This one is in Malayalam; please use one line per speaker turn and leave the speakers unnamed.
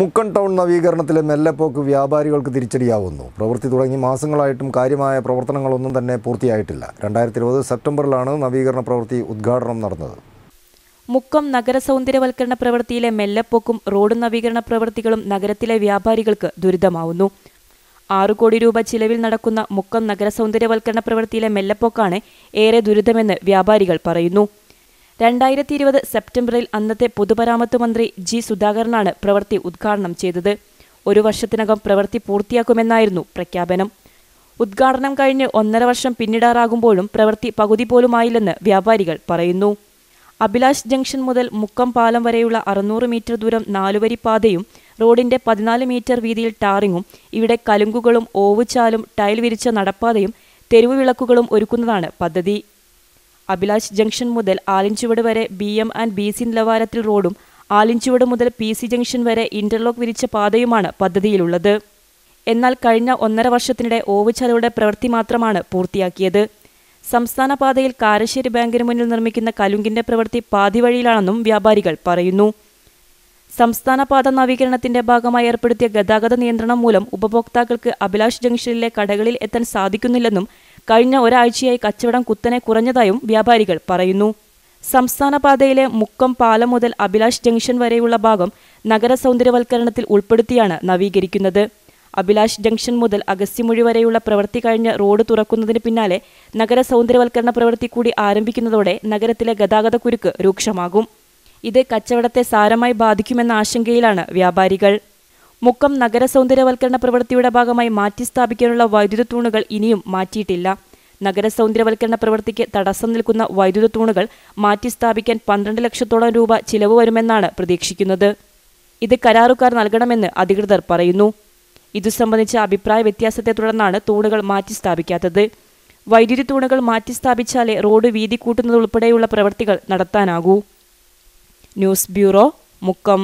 മുക്കൺ ടൗൺ നവീകരണത്തിലെ മെല്ലെപ്പോക്ക് വ്യാപാരികൾക്ക് തിരിച്ചടിയാവുന്നു പ്രവൃത്തി തുടങ്ങി മാസങ്ങളായിട്ടും കാര്യമായ പ്രവർത്തനങ്ങളൊന്നും തന്നെ പൂർത്തിയായിട്ടില്ല രണ്ടായിരത്തി ഇരുപത് സെപ്റ്റംബറിലാണ് നവീകരണ പ്രവൃത്തി ഉദ്ഘാടനം നടന്നത് മുക്കം നഗര സൗന്ദര്യവൽക്കരണ പ്രവൃത്തിയിലെ മെല്ലെപ്പോക്കും റോഡ് നവീകരണ പ്രവൃത്തികളും നഗരത്തിലെ വ്യാപാരികൾക്ക് ദുരിതമാവുന്നു ആറു കോടി രൂപ ചിലവിൽ നടക്കുന്ന മുക്കം നഗര സൗന്ദര്യവൽക്കരണ പ്രവൃത്തിയിലെ മെല്ലെപ്പോക്കാണ് ഏറെ ദുരിതമെന്ന് വ്യാപാരികൾ പറയുന്നു രണ്ടായിരത്തി ഇരുപത് സെപ്റ്റംബറിൽ അന്നത്തെ പൊതുമരാമത്ത് മന്ത്രി ജി സുധാകരനാണ് പ്രവൃത്തി ഉദ്ഘാടനം ചെയ്തത് ഒരു വർഷത്തിനകം പ്രവൃത്തി പൂർത്തിയാക്കുമെന്നായിരുന്നു പ്രഖ്യാപനം ഉദ്ഘാടനം കഴിഞ്ഞ് ഒന്നര വർഷം പിന്നിടാറാകുമ്പോഴും പ്രവൃത്തി പകുതി പോലുമായില്ലെന്ന് വ്യാപാരികൾ പറയുന്നു അഭിലാഷ് ജംഗ്ഷൻ മുതൽ മുക്കം പാലം വരെയുള്ള അറുന്നൂറ് മീറ്റർ ദൂരം നാലുവരി പാതയും റോഡിന്റെ പതിനാല് മീറ്റർ വീതിയിൽ ടാറിങ്ങും ഇവിടെ കലുങ്കുകളും ഓവുചാലും ടൈൽ വിരിച്ച നടപ്പാതയും തെരുവ് വിളക്കുകളും ഒരുക്കുന്നതാണ് പദ്ധതി അഭിലാഷ് ജംഗ്ഷൻ മുതൽ ആലിൻചുവട് വരെ B M and B C നിലവാരത്തിൽ റോഡും ആലിൻചുവട് മുതൽ പി സി ജംഗ്ഷൻ വരെ ഇന്റർലോക്ക് വിരിച്ച പാതയുമാണ് പദ്ധതിയിലുള്ളത് എന്നാൽ കഴിഞ്ഞ ഒന്നര വർഷത്തിനിടെ ഓവുചാലുകളുടെ പ്രവൃത്തി മാത്രമാണ് പൂർത്തിയാക്കിയത് സംസ്ഥാന പാതയിൽ കാരശ്ശേരി ബാങ്കിന് മുന്നിൽ നിർമ്മിക്കുന്ന കലുങ്കിന്റെ പ്രവൃത്തി പാതിവഴിയിലാണെന്നും വ്യാപാരികൾ പറയുന്നു സംസ്ഥാന പാത നവീകരണത്തിന്റെ ഭാഗമായി ഏർപ്പെടുത്തിയ ഗതാഗത നിയന്ത്രണം മൂലം ഉപഭോക്താക്കൾക്ക് അഭിലാഷ് ജംഗ്ഷനിലെ കടകളിൽ എത്താൻ സാധിക്കുന്നില്ലെന്നും കഴിഞ്ഞ ഒരാഴ്ചയായി കച്ചവടം കുത്തനെ കുറഞ്ഞതായും വ്യാപാരികൾ പറയുന്നു സംസ്ഥാന പാതയിലെ മുക്കം പാലം മുതൽ അഭിലാഷ് ജംഗ്ഷൻ വരെയുള്ള ഭാഗം നഗര സൗന്ദര്യവൽക്കരണത്തിൽ ഉൾപ്പെടുത്തിയാണ് നവീകരിക്കുന്നത് അഭിലാഷ് ജംഗ്ഷൻ മുതൽ അഗസ്ത്യമൊഴി വരെയുള്ള പ്രവൃത്തി കഴിഞ്ഞ് റോഡ് തുറക്കുന്നതിന് പിന്നാലെ നഗര സൗന്ദര്യവൽക്കരണ പ്രവൃത്തി കൂടി ആരംഭിക്കുന്നതോടെ നഗരത്തിലെ ഗതാഗത കുരുക്ക് രൂക്ഷമാകും ഇത് കച്ചവടത്തെ സാരമായി ബാധിക്കുമെന്ന ആശങ്കയിലാണ് വ്യാപാരികൾ മുക്കം നഗര സൗന്ദര്യവൽക്കരണ പ്രവൃത്തിയുടെ ഭാഗമായി മാറ്റി സ്ഥാപിക്കാനുള്ള വൈദ്യുത തൂണുകൾ ഇനിയും മാറ്റിയിട്ടില്ല നഗര സൗന്ദര്യവൽക്കരണ പ്രവൃത്തിക്ക് തടസ്സം നിൽക്കുന്ന വൈദ്യുത തൂണുകൾ മാറ്റി സ്ഥാപിക്കാൻ പന്ത്രണ്ട് ലക്ഷത്തോളം രൂപ ചിലവ് വരുമെന്നാണ് പ്രതീക്ഷിക്കുന്നത് ഇത് കരാറുകാർ നൽകണമെന്ന് അധികൃതർ പറയുന്നു ഇതു സംബന്ധിച്ച അഭിപ്രായ വ്യത്യാസത്തെ തുടർന്നാണ് തൂണുകൾ മാറ്റി സ്ഥാപിക്കാത്തത് വൈദ്യുതി തൂണുകൾ മാറ്റി സ്ഥാപിച്ചാലേ റോഡ് വീതി കൂട്ടുന്നതുൾപ്പെടെയുള്ള പ്രവൃത്തികൾ നടത്താനാകൂ ന്യൂസ് ബ്യൂറോ മുക്കം